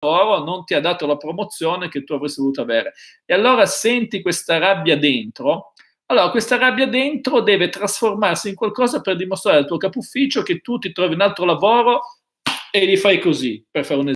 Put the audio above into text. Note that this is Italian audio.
oro non ti ha dato la promozione che tu avresti voluto avere. E allora senti questa rabbia dentro, allora questa rabbia dentro deve trasformarsi in qualcosa per dimostrare al tuo capo ufficio che tu ti trovi un altro lavoro e gli fai così, per fare un esempio.